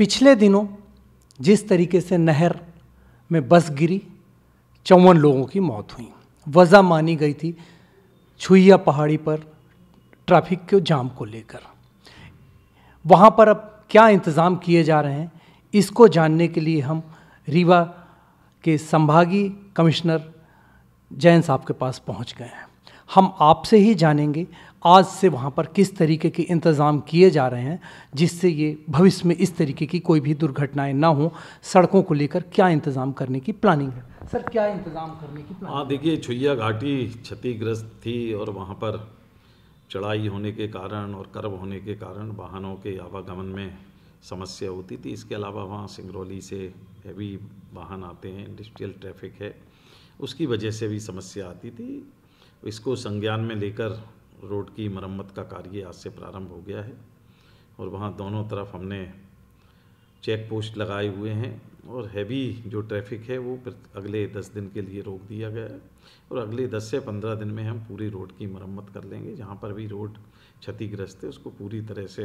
पिछले दिनों जिस तरीके से नहर में बस गिरी चौवन लोगों की मौत हुई वजह मानी गई थी छुईया पहाड़ी पर ट्रैफिक के जाम को लेकर वहाँ पर अब क्या इंतज़ाम किए जा रहे हैं इसको जानने के लिए हम रीवा के संभागीय कमिश्नर जैन साहब के पास पहुँच गए हैं हम आपसे ही जानेंगे आज से वहाँ पर किस तरीके के इंतज़ाम किए जा रहे हैं जिससे ये भविष्य में इस तरीके की कोई भी दुर्घटनाएं ना हो सड़कों को लेकर क्या इंतज़ाम करने की प्लानिंग है सर क्या इंतज़ाम करने की हाँ देखिए छुया घाटी क्षतिग्रस्त थी और वहाँ पर चढ़ाई होने के कारण और कर्व होने के कारण वाहनों के आवागमन में समस्या होती थी इसके अलावा वहाँ सिंगरौली से हैवी वाहन आते हैं इंडस्ट्रियल ट्रैफिक है उसकी वजह से भी समस्या आती थी इसको संज्ञान में लेकर रोड की मरम्मत का कार्य आज से प्रारंभ हो गया है और वहाँ दोनों तरफ हमने चेक पोस्ट लगाए हुए हैं और हैवी जो ट्रैफिक है वो अगले दस दिन के लिए रोक दिया गया है और अगले दस से पंद्रह दिन में हम पूरी रोड की मरम्मत कर लेंगे जहाँ पर भी रोड क्षतिग्रस्त है उसको पूरी तरह से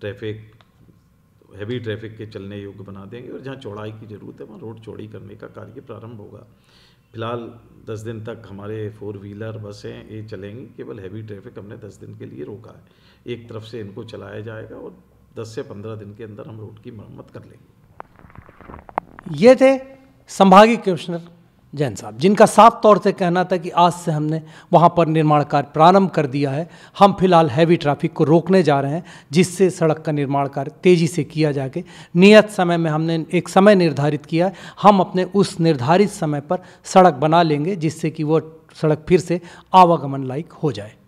ट्रैफिक हैवी ट्रैफिक के चलने योग्य बना देंगे और जहाँ चौड़ाई की ज़रूरत है वहाँ रोड चौड़ी करने का कार्य प्रारंभ होगा फिलहाल दस दिन तक हमारे फोर व्हीलर बसें ये चलेंगी केवल हैवी ट्रैफिक हमने दस दिन के लिए रोका है एक तरफ से इनको चलाया जाएगा और दस से पंद्रह दिन के अंदर हम रोड की मरम्मत कर लेंगे ये थे संभागीय कमिश्नर जैन साहब जिनका साफ तौर से कहना था कि आज से हमने वहाँ पर निर्माण कार्य प्रारंभ कर दिया है हम फिलहाल हैवी ट्रैफिक को रोकने जा रहे हैं जिससे सड़क का निर्माण कार्य तेज़ी से किया जाके नियत समय में हमने एक समय निर्धारित किया है हम अपने उस निर्धारित समय पर सड़क बना लेंगे जिससे कि वह सड़क फिर से आवागमन लायक हो जाए